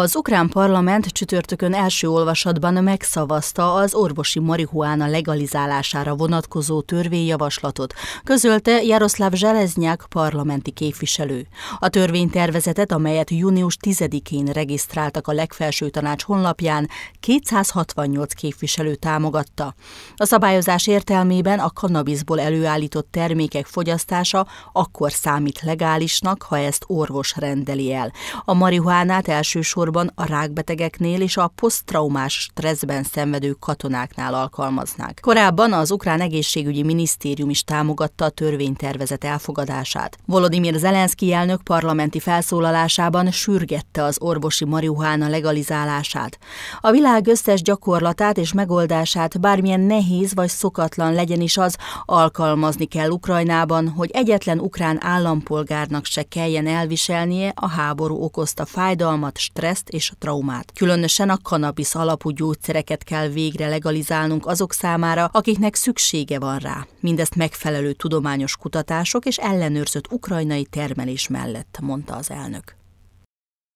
Az ukrán parlament csütörtökön első olvasatban megszavazta az orvosi marihuána legalizálására vonatkozó törvényjavaslatot, közölte Jaroszláv Zseleznyák parlamenti képviselő. A törvénytervezetet, amelyet június 10-én regisztráltak a legfelső tanács honlapján, 268 képviselő támogatta. A szabályozás értelmében a kannabiszból előállított termékek fogyasztása akkor számít legálisnak, ha ezt orvos rendeli el. A marihuánát elsősorban elsősorban a rákbetegeknél és a posztraumás stresszben szenvedő katonáknál alkalmaznák. Korábban az ukrán egészségügyi minisztérium is támogatta a törvénytervezet elfogadását. Volodymyr Zelenszky elnök parlamenti felszólalásában sürgette az orvosi marihuána legalizálását. A világ összes gyakorlatát és megoldását bármilyen nehéz vagy szokatlan legyen is az, alkalmazni kell Ukrajnában, hogy egyetlen ukrán állampolgárnak se kelljen elviselnie a háború okozta fájdalmat, stressz, stresszt és a traumát. Különösen a kanabisz alapú gyógyszereket kell végre legalizálnunk azok számára, akiknek szüksége van rá. Mindezt megfelelő tudományos kutatások és ellenőrzött ukrajnai termelés mellett, mondta az elnök.